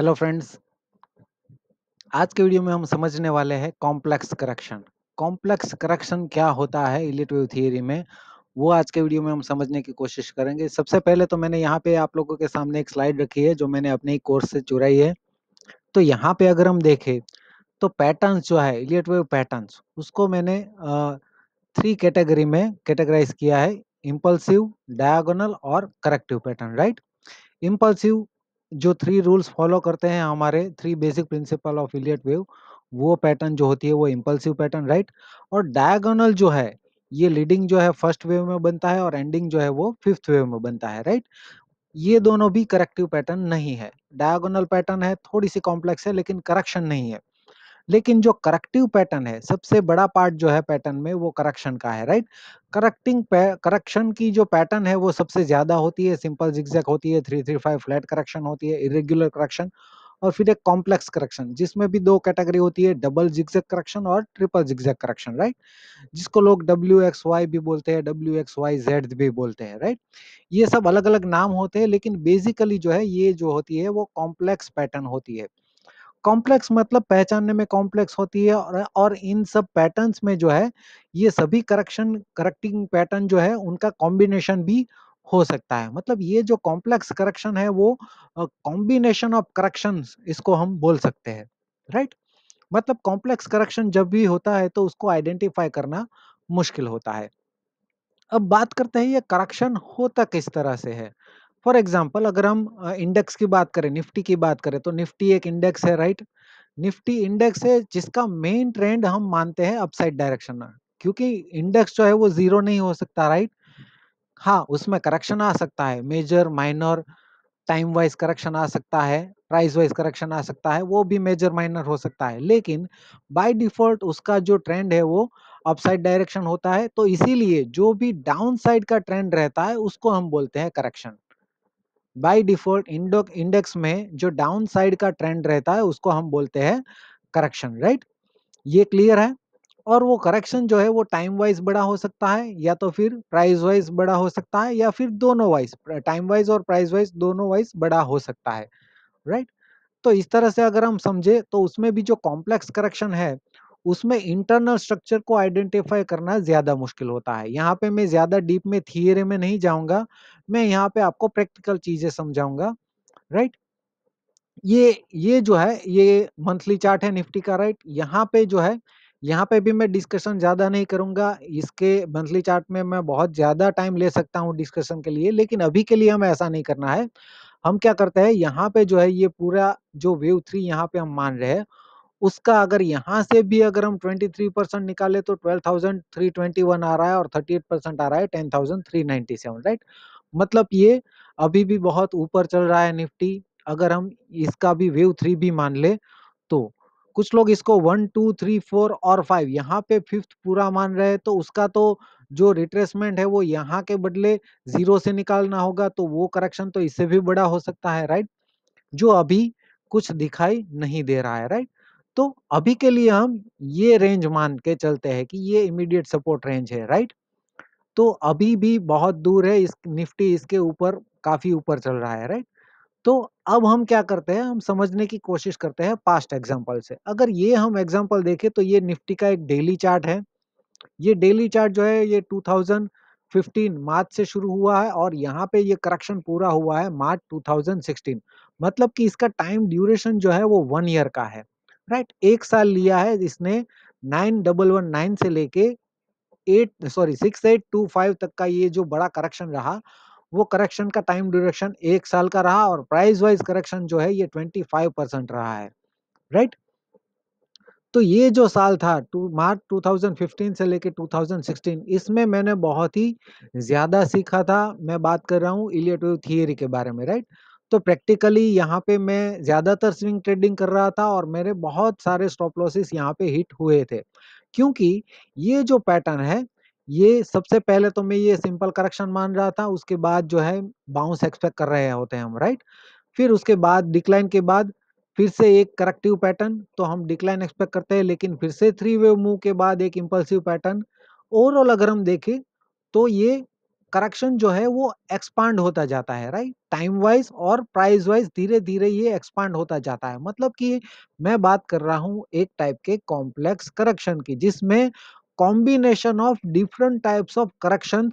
Hello friends आज के video में हम समझने वाले हैं कॉम्प्लेक्स करेक्शन कॉम्प्लेक्स करेक्शन क्या होता है इलेक्ट्रिव थियरी में वो आज के वीडियो में हम समझने की कोशिश करेंगे सबसे पहले तो मैंने यहाँ पे आप लोगों के सामने एक स्लाइड रखी है जो मैंने अपने ही कोर्स से चुराई है तो यहाँ पे अगर हम देखें तो पैटर्न्स जो है इलेक्ट्रिव पैटर्न्स उसको मैंने थ्री कैटेगरी में कैटेगराइज किया है इम्पल्सिव डायगोनल और करेक्टिव पैटर्न राइट इम्पल्सिव जो थ्री रूल्स फॉलो करते हैं हमारे three basic principle of Elliott wave वो पैटर्न जो होती है वो इम्पल्सिव पैटर्न राइट और डायगोनल जो है ये लीडिंग जो है फर्स्ट वेव में बनता है और एंडिंग जो है वो फिफ्थ वेव में बनता है राइट ये दोनों भी करेक्टिव पैटर्न नहीं है डायगोनल पैटर्न है थोड़ी सी कॉम्प्लेक्स है लेकिन करेक्शन नहीं है लेकिन जो करेक्टिव पैटर्न है सबसे बड़ा पार्ट जो है पैटर्न में वो करेक्शन का है राइट करेक्टिंग करेक्शन की जो पैटर्न है वो सबसे ज्यादा होती है सिंपल जिक्जैक होती है three three five flat correction होती है इरेग्युलर करेक्शन और फिर एक कॉम्प्लेक्स करेक्शन जिसमें भी दो कैटेगरी होती है डबल जिक्जैक करेक्शन और ट्रिपल जिक्जैक करेक्शन राइट जिसको लोग डब्ल्यू एक्स वाई भी बोलते हैं डब्ल्यू एक्स वाई जेड भी बोलते हैं राइट ये सब अलग अलग नाम होते हैं लेकिन बेसिकली जो है ये जो होती है वो कॉम्प्लेक्स पैटर्न होती है कॉम्प्लेक्स मतलब पहचानने में कॉम्प्लेक्स होती है और और इन सब पैटर्न्स में जो है ये सभी करेक्शन करेक्टिंग पैटर्न जो है उनका कॉम्बिनेशन भी हो सकता है मतलब ये जो कॉम्प्लेक्स करेक्शन है वो कॉम्बिनेशन ऑफ करेक्शन इसको हम बोल सकते हैं राइट मतलब कॉम्प्लेक्स करेक्शन जब भी होता है तो उसको आइडेंटिफाई करना मुश्किल होता है अब बात करते हैं ये करेक्शन होता किस तरह से है फॉर एग्जाम्पल अगर हम इंडेक्स की बात करें निफ्टी की बात करें तो निफ्टी एक इंडेक्स है राइट निफ्टी इंडेक्स है जिसका मेन ट्रेंड हम मानते हैं अपसाइड डायरेक्शन में क्योंकि इंडेक्स जो है वो जीरो नहीं हो सकता राइट हाँ उसमें करेक्शन आ सकता है major minor time wise correction आ सकता है प्राइस वाइज करेक्शन आ सकता है वो भी मेजर माइनर हो सकता है लेकिन बाय डिफॉल्ट उसका जो ट्रेंड है वो अपसाइड डायरेक्शन होता है तो इसीलिए जो भी डाउन साइड का ट्रेंड रहता है उसको हम बोलते हैं करेक्शन बाई डिफॉल्ट इंडेक्स में जो डाउन साइड का ट्रेंड रहता है उसको हम बोलते हैं करेक्शन राइट ये क्लियर है और वो करेक्शन जो है वो टाइम वाइज बड़ा हो सकता है या तो फिर प्राइस वाइज बड़ा हो सकता है या फिर दोनों वाइज टाइम वाइज और प्राइस वाइज दोनों वाइज बड़ा हो सकता है राइट right? तो इस तरह से अगर हम समझे तो उसमें भी जो कॉम्प्लेक्स करेक्शन है उसमें इंटरनल स्ट्रक्चर को आइडेंटिफाई करना ज़्यादा मुश्किल होता है यहाँ पे मैं ज़्यादा डीप में थियरी में नहीं जाऊँगा मैं यहाँ पे आपको प्रैक्टिकल चीज़ें समझाऊँगा राइट ये ये जो है ये मंथली चार्ट है निफ्टी का राइट यहाँ पे जो है यहाँ पे भी मैं डिस्कशन ज़्यादा नहीं करूँगा इसके मंथली चार्ट में मैं बहुत ज़्यादा टाइम ले सकता हूँ डिस्कशन के लिए लेकिन अभी के लिए हमें ऐसा नहीं करना है हम क्या करते हैं यहाँ पे जो है ये पूरा जो वेव थ्री यहाँ पे हम मान रहे हैं उसका अगर यहाँ से भी अगर हम 23 परसेंट निकाले तो 12,321 आ रहा है और 38 परसेंट आ रहा है 10,397 राइट मतलब ये अभी भी बहुत ऊपर चल रहा है निफ्टी अगर हम इसका भी वेव थ्री भी मान ले तो कुछ लोग इसको वन टू थ्री फोर और फाइव यहाँ पे फिफ्थ पूरा मान रहे हैं तो उसका तो जो रिट्रेसमेंट है वो यहाँ के बदले जीरो से निकालना होगा तो वो करेक्शन तो इससे भी बड़ा हो सकता है राइट जो अभी कुछ दिखाई नहीं दे रहा है राइट तो अभी के लिए हम ये रेंज मान के चलते हैं कि ये इमीडिएट सपोर्ट रेंज है राइट तो अभी भी बहुत दूर है इस निफ्टी इसके ऊपर काफ़ी ऊपर चल रहा है राइट तो अब हम क्या करते हैं हम समझने की कोशिश करते हैं पास्ट एग्जाम्पल से अगर ये हम एग्जाम्पल देखें तो ये निफ्टी का एक डेली चार्ट है ये डेली चार्ट जो है ये 2015 मार्च से शुरू हुआ है और यहाँ पे ये करेक्शन पूरा हुआ है मार्च 2016 मतलब कि इसका टाइम ड्यूरेशन जो है वो वन ईयर का है राइट एक साल लिया है जिसने नाइन डबल वन नाइन से लेके eight sorry six eight two five तक का ये जो बड़ा करेक्शन रहा वो करेक्शन का टाइम ड्यूरेक्शन एक साल का रहा और प्राइस वाइज करेक्शन जो है ये ट्वेंटी फाइव परसेंट रहा है राइट तो ये जो साल था टू मार्च 2015 से लेके 2016 इसमें मैंने बहुत ही ज़्यादा सीखा था मैं बात कर रहा हूँ इलेक्ट्रो थियरी के बारे में राइट right? तो प्रैक्टिकली यहाँ पे मैं ज़्यादातर स्विंग ट्रेडिंग कर रहा था और मेरे बहुत सारे स्टॉप लॉसेस यहाँ पे हिट हुए थे क्योंकि ये जो पैटर्न है ये सबसे पहले तो मैं ये सिंपल करेक्शन मान रहा था उसके बाद जो है बाउंस एक्सपेक्ट कर रहे होते हैं हम राइट फिर उसके बाद डिक्लाइन के बाद फिर से एक करेक्टिव पैटर्न तो हम डिक्लाइन एक्सपेक्ट करते हैं लेकिन फिर से थ्री वेव मूव के बाद एक इम्पल्सिव पैटर्न ओवरऑल अगर हम देखें तो ये करेक्शन जो है वो एक्सपांड होता जाता है राइट टाइम वाइज और प्राइस वाइज धीरे धीरे ये एक्सपांड होता जाता है मतलब कि मैं बात कर रहा हूँ एक टाइप के कॉम्प्लेक्स करेक्शन की जिसमें combination of different types of correction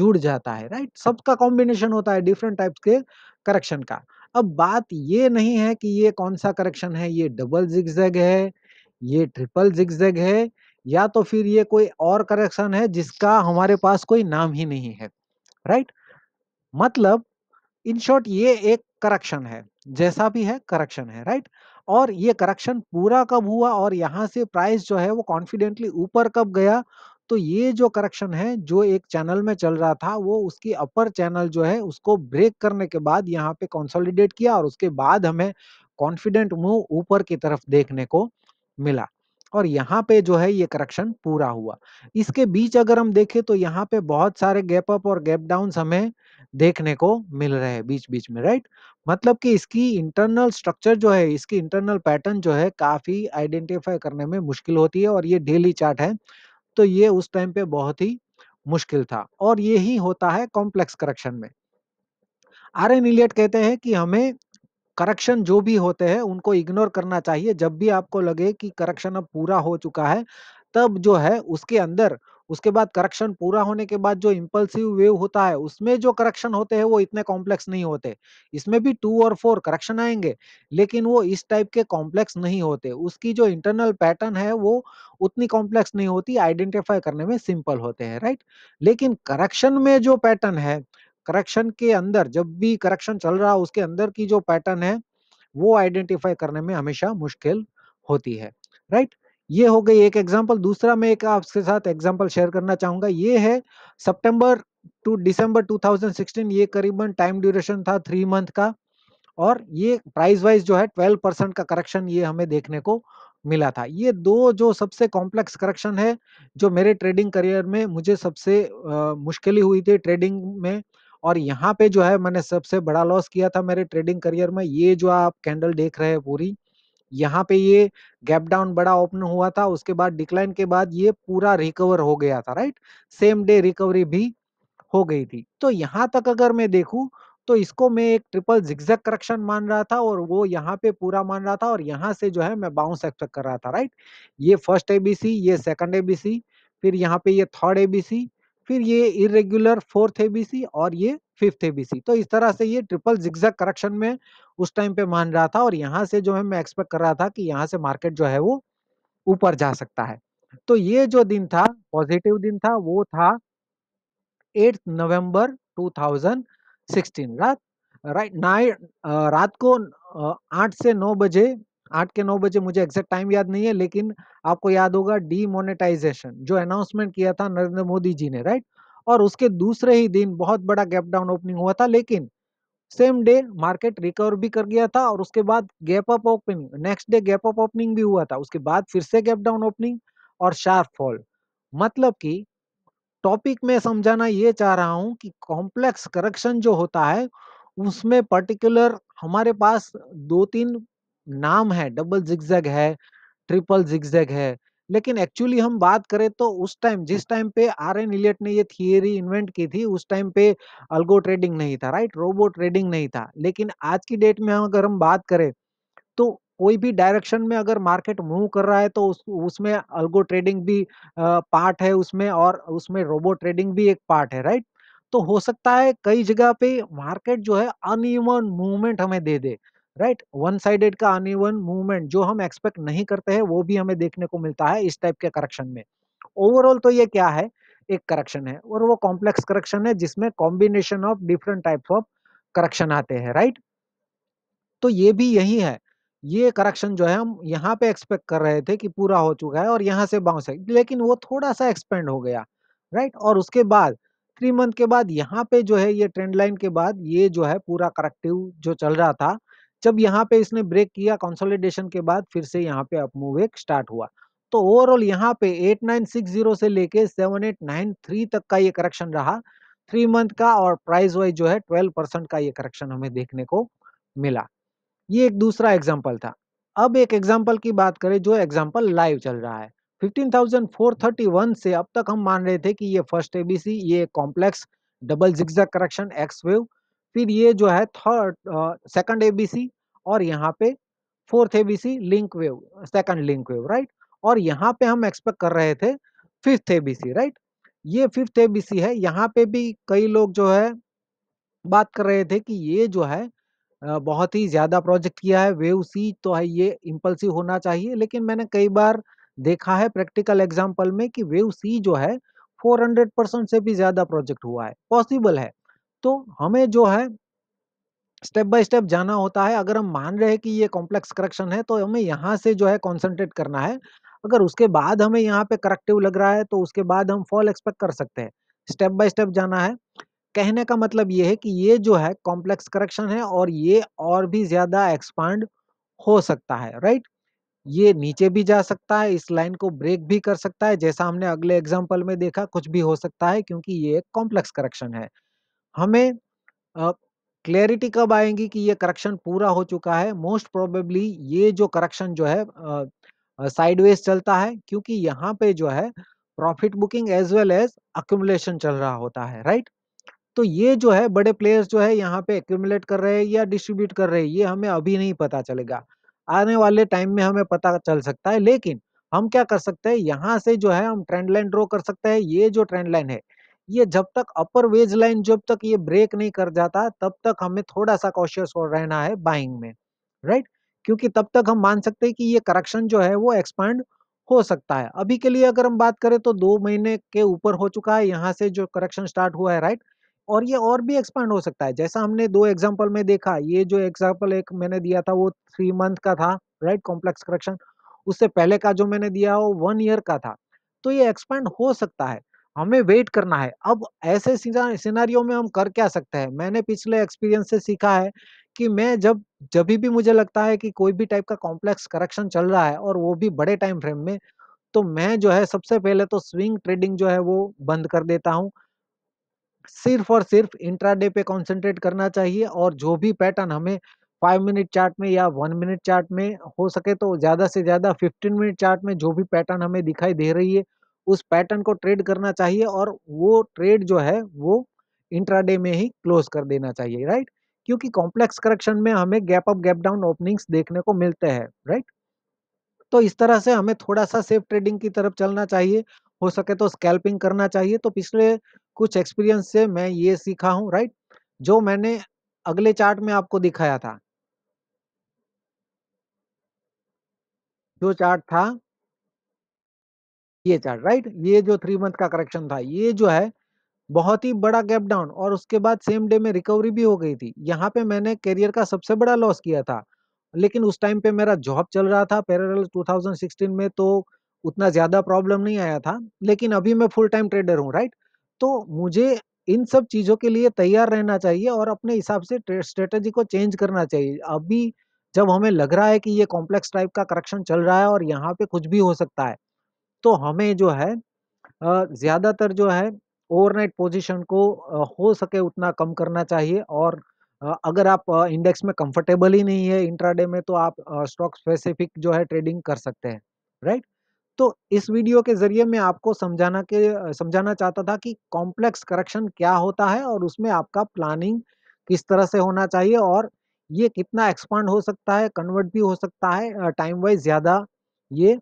जुड़ जाता है राइट सबका कॉम्बिनेशन होता है डिफरेंट टाइप्स के करेक्शन का अब बात ये नहीं है कि ये कौन सा करेक्शन है ये डबल जिग्जैग है ये ट्रिपल जिग्जैग है या तो फिर ये कोई और करेक्शन है जिसका हमारे पास कोई नाम ही नहीं है राइट मतलब इन शॉर्ट ये एक करेक्शन है जैसा भी है करेक्शन है राइट और ये करेक्शन पूरा कब हुआ और यहाँ से प्राइस जो है वो कॉन्फिडेंटली ऊपर कब गया तो ये जो करेक्शन है जो एक चैनल में चल रहा था वो उसकी अपर चैनल जो है उसको ब्रेक करने के बाद यहाँ पे कंसोलिडेट किया और उसके बाद हमें कॉन्फिडेंट मूव ऊपर की तरफ देखने को मिला और यहाँ पे जो है ये करेक्शन पूरा हुआ इसके बीच अगर हम देखें तो यहाँ पे बहुत सारे गैप अप और गैप डाउन हमें देखने को मिल रहे हैं बीच बीच में राइट मतलब कि इसकी इंटरनल स्ट्रक्चर जो है इसकी इंटरनल पैटर्न जो है काफी आइडेंटिफाई करने में मुश्किल होती है और ये डेली चार्ट है तो ये उस टाइम पे बहुत ही मुश्किल था और ये ही होता है कॉम्प्लेक्स करेक्शन में आर एन इलियट कहते हैं कि हमें करक्शन जो भी होते हैं उनको इग्नोर करना चाहिए जब भी आपको लगे कि करक्शन अब पूरा हो चुका है तब जो है उसके अंदर उसके बाद करेक्शन पूरा होने के बाद जो इम्पल्सिव वेव होता है उसमें जो करक्शन होते हैं वो इतने कॉम्प्लेक्स नहीं होते इसमें भी टू और फोर करक्शन आएंगे लेकिन वो इस टाइप के कॉम्प्लेक्स नहीं होते उसकी जो इंटरनल पैटर्न है वो उतनी कॉम्प्लेक्स नहीं होती आइडेंटिफाई करने में सिंपल होते हैं राइट लेकिन करक्शन में जो पैटर्न है करेक्शन के अंदर जब भी करेक्शन चल रहा उसके अंदर की जो पैटर्न है वो आइडेंटिफाई करने में हमेशा मुश्किल होती है राइट ये हो गई एक एग्जांपल दूसरा मैं एक आपके साथ एग्जांपल शेयर करना चाहूंगा ये है सितंबर टू दिसंबर 2016 ये करीबन टाइम ड्यूरेशन था थ्री मंथ का और ये प्राइस वाइज जो है 12 परसेंट का करेक्शन ये हमें देखने को मिला था ये दो जो सबसे कॉम्प्लेक्स करेक्शन है जो मेरे ट्रेडिंग करियर में मुझे सबसे मुश्किल हुई थी ट्रेडिंग में और यहाँ पे जो है मैंने सबसे बड़ा लॉस किया था मेरे ट्रेडिंग करियर में ये जो आप कैंडल देख रहे हैं पूरी यहाँ पे ये गैप डाउन बड़ा ओपन हुआ था उसके बाद डिक्लाइन के बाद ये पूरा रिकवर हो गया था राइट सेम डे रिकवरी भी हो गई थी तो यहाँ तक अगर मैं देखू तो इसको मैं एक ट्रिपल जिक्जैक करेक्शन मान रहा था और वो यहाँ पे पूरा मान रहा था और यहाँ से जो है मैं बाउंस एक्सपेक्ट कर रहा था राइट ये फर्स्ट एबीसी ये सेकंड एबीसी फिर यहाँ पे ये थर्ड एबीसी फिर ये इरेग्युलर फोर्थ एबीसी और ये फिफ्थ एबीसी तो इस तरह से ये ट्रिपल जिक्जैक करेक्शन में उस टाइम पे मान रहा था और यहाँ से जो है मैं एक्सपेक्ट कर रहा था कि यहाँ से मार्केट जो है वो ऊपर जा सकता है तो ये जो दिन था पॉजिटिव दिन था वो था एट नवंबर 2016 रात राइट नाइट रात को आठ से नौ बजे आठ के नौ बजे मुझे एग्जैक्ट टाइम याद नहीं है लेकिन आपको याद होगा डीमोनेटाइजेशन जो अनाउंसमेंट किया था नरेंद्र मोदी जी ने राइट और उसके दूसरे ही दिन बहुत बड़ा गैप डाउन ओपनिंग हुआ था लेकिन सेम डे मार्केट रिकवर भी कर गया था और उसके बाद gap up opening next day gap up opening भी हुआ था उसके बाद फिर से गैप डाउन ओपनिंग और शार्प फॉल मतलब कि टॉपिक में समझाना ये चाह रहा हूँ कि कॉम्प्लेक्स करेक्शन जो होता है उसमें पर्टिकुलर हमारे पास दो तीन नाम है डबल जिग्जैग है ट्रिपल जिग्जैग है लेकिन एक्चुअली हम बात करें तो उस टाइम हाँ। जिस टाइम पे आर एन इलियट ने ये थियरी इन्वेंट की थी उस टाइम पे अल्गो ट्रेडिंग नहीं था राइट रोबोट ट्रेडिंग नहीं था लेकिन आज की डेट में हम अगर हम बात करें तो कोई भी डायरेक्शन में अगर मार्केट मूव कर रहा है तो उस उसमें अल्गो ट्रेडिंग भी पार्ट है उसमें और उसमें रोबोट ट्रेडिंग भी एक पार्ट है राइट तो हो सकता है कई जगह पे मार्केट जो है अनइवन मूवमेंट हमें दे दे राइट वन साइडेड का अनइवन मूवमेंट जो हम एक्सपेक्ट नहीं करते हैं वो भी हमें देखने को मिलता है इस टाइप के करेक्शन में ओवरऑल तो ये क्या है एक करेक्शन है और वो कॉम्प्लेक्स करेक्शन है जिसमें combination of different types of correction आते हैं राइट तो ये भी यही है ये करेक्शन जो है हम यहाँ पे एक्सपेक्ट कर रहे थे कि पूरा हो चुका है और यहाँ से बाउंस है लेकिन वो थोड़ा सा एक्सपेंड हो गया राइट और उसके बाद थ्री मंथ के बाद यहाँ पे जो है ये ट्रेंड लाइन के बाद ये जो है पूरा करेक्टिव जो चल रहा था जब यहाँ पे इसने ब्रेक किया कंसोलिडेशन के बाद फिर से यहाँ पे अपमूव एक स्टार्ट हुआ तो ओवरऑल यहाँ पे 8960 से लेके 7893 तक का ये करेक्शन रहा थ्री मंथ का और प्राइस वाइज जो है 12 परसेंट का ये करेक्शन हमें देखने को मिला ये एक दूसरा एग्जाम्पल था अब एक एग्जाम्पल की बात करें जो एग्जाम्पल लाइव चल रहा है 15,431 से अब तक हम मान रहे थे कि ये फर्स्ट एबीसी ये complex double zigzag correction X wave फिर ये जो है थर्ड सेकंड एबीसी और यहाँ पे fourth ABC link wave second link wave right और यहाँ पे हम एक्सपेक्ट कर रहे थे फिफ्थ एबीसी राइट ये फिफ्थ एबीसी है यहाँ पे भी कई लोग जो है बात कर रहे थे कि ये जो है बहुत ही ज़्यादा प्रोजेक्ट किया है वेव सी तो है ये इम्पल्सिव होना चाहिए लेकिन मैंने कई बार देखा है प्रैक्टिकल एग्जाम्पल में कि वेव सी जो है 400 परसेंट से भी ज़्यादा प्रोजेक्ट हुआ है पॉसिबल है तो हमें जो है स्टेप बाय स्टेप जाना होता है अगर हम मान रहे हैं कि ये कॉम्प्लेक्स करेक्शन है तो हमें यहाँ से जो है कॉन्सेंट्रेट करना है अगर उसके बाद हमें यहाँ पे करेक्टिव लग रहा है तो उसके बाद हम फॉल एक्सपेक्ट कर सकते हैं स्टेप बाय स्टेप जाना है कहने का मतलब ये है कि ये जो है कॉम्प्लेक्स करेक्शन है और ये और भी ज़्यादा एक्सपांड हो सकता है राइट ये नीचे भी जा सकता है इस लाइन को ब्रेक भी कर सकता है जैसा हमने अगले एग्जाम्पल में देखा कुछ भी हो सकता है क्योंकि ये एक कॉम्प्लेक्स करेक्शन है हमें क्लैरिटी कब आएगी कि ये करेक्शन पूरा हो चुका है मोस्ट प्रोबेबली ये जो करेक्शन जो है साइडवेज uh, चलता है क्योंकि यहाँ पे जो है profit booking as well as accumulation चल रहा होता है राइट तो ये जो है बड़े प्लेयर्स जो है यहाँ पे एक्यूमुलेट कर रहे हैं या डिस्ट्रीब्यूट कर रहे हैं ये हमें अभी नहीं पता चलेगा आने वाले टाइम में हमें पता चल सकता है लेकिन हम क्या कर सकते हैं यहाँ से जो है हम ट्रेंड लाइन ड्रॉ कर सकते हैं ये जो ट्रेंड लाइन है ये जब तक अपर वेज लाइन जब तक ये ब्रेक नहीं कर जाता तब तक हमें थोड़ा सा कॉशियस और रहना है बाइंग में राइट क्योंकि तब तक हम मान सकते हैं कि ये करेक्शन जो है वो एक्सपांड हो सकता है अभी के लिए अगर हम बात करें तो दो महीने के ऊपर हो चुका है यहाँ से जो करेक्शन स्टार्ट हुआ है राइट और ये और भी एक्सपांड हो सकता है जैसा हमने दो एग्जाम्पल में देखा ये जो एग्जाम्पल एक मैंने दिया था वो थ्री मंथ का था राइट कॉम्प्लेक्स करेक्शन उससे पहले का जो मैंने दिया वो वन ईयर का था तो ये एक्सपांड हो सकता है हमें वेट करना है अब ऐसे सिनारियो में हम कर क्या सकते हैं मैंने पिछले एक्सपीरियंस से सीखा है कि मैं जब जब भी मुझे लगता है कि कोई भी टाइप का कॉम्प्लेक्स करेक्शन चल रहा है और वो भी बड़े टाइम फ्रेम में तो मैं जो है सबसे पहले तो स्विंग ट्रेडिंग जो है वो बंद कर देता हूँ सिर्फ और सिर्फ इंट्राडे पे कॉन्सेंट्रेट करना चाहिए और जो भी पैटर्न हमें फाइव मिनट चार्ट में या वन मिनट चार्ट में हो सके तो ज़्यादा से ज़्यादा फिफ्टीन मिनट चार्ट में जो भी पैटर्न हमें दिखाई दे रही है उस पैटर्न को ट्रेड करना चाहिए और वो ट्रेड जो है वो इंट्राडे में ही क्लोज कर देना चाहिए राइट क्योंकि कॉम्प्लेक्स करेक्शन में हमें gap up gap down openings देखने को मिलते हैं राइट तो इस तरह से हमें थोड़ा सा सेफ ट्रेडिंग की तरफ चलना चाहिए हो सके तो स्कैल्पिंग करना चाहिए तो पिछले कुछ एक्सपीरियंस से मैं ये सीखा हूँ राइट जो मैंने अगले चार्ट में आपको दिखाया था जो चार्ट था ये चार्ट राइट ये जो थ्री मंथ का करेक्शन था ये जो है बहुत ही बड़ा गैप डाउन और उसके बाद सेम डे में रिकवरी भी हो गई थी यहाँ पे मैंने करियर का सबसे बड़ा लॉस किया था लेकिन उस टाइम पे मेरा जॉब चल रहा था पैरल 2016 में तो उतना ज़्यादा प्रॉब्लम नहीं आया था लेकिन अभी मैं फुल टाइम ट्रेडर हूँ राइट तो मुझे इन सब चीज़ों के लिए तैयार रहना चाहिए और अपने हिसाब से स्ट्रेटजी को चेंज करना चाहिए अभी जब हमें लग रहा है कि ये कॉम्प्लेक्स टाइप का करेक्शन चल रहा है और यहाँ पे कुछ भी हो सकता है तो हमें जो है ज़्यादातर जो है ओवरनाइट पोजीशन को हो सके उतना कम करना चाहिए और अगर आप इंडेक्स में कंफर्टेबल ही नहीं है इंट्राडे में तो आप स्टॉक स्पेसिफिक जो है ट्रेडिंग कर सकते हैं राइट तो इस वीडियो के जरिए मैं आपको समझाना के समझाना चाहता था कि कॉम्प्लेक्स करेक्शन क्या होता है और उसमें आपका प्लानिंग किस तरह से होना चाहिए और ये कितना एक्सपांड हो सकता है कन्वर्ट भी हो सकता है टाइम वाइज ज़्यादा ये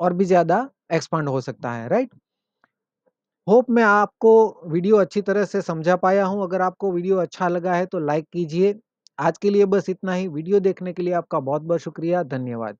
और भी ज़्यादा एक्सपांड हो सकता है राइट होप मैं आपको वीडियो अच्छी तरह से समझा पाया हूँ अगर आपको वीडियो अच्छा लगा है तो लाइक कीजिए आज के लिए बस इतना ही वीडियो देखने के लिए आपका बहुत बहुत शुक्रिया धन्यवाद